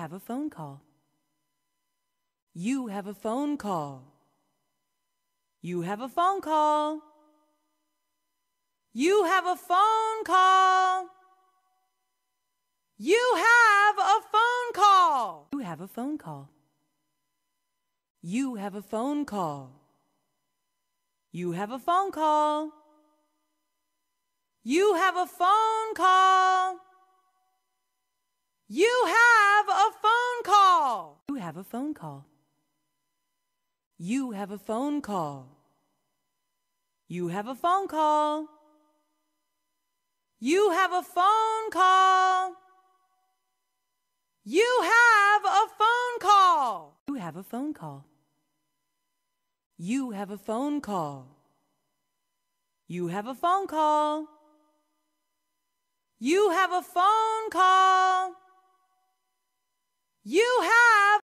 have a phone call. You have a phone call. You have a phone call. You have a phone call. You have a phone call. You have a phone call. You have a phone call. You have a phone call. You have a phone call. You have have a phone call. You have a phone call. You have a phone call. You have a phone call. You have a phone call. You have a phone call. You have a phone call. You have a phone call. You have a phone call. You have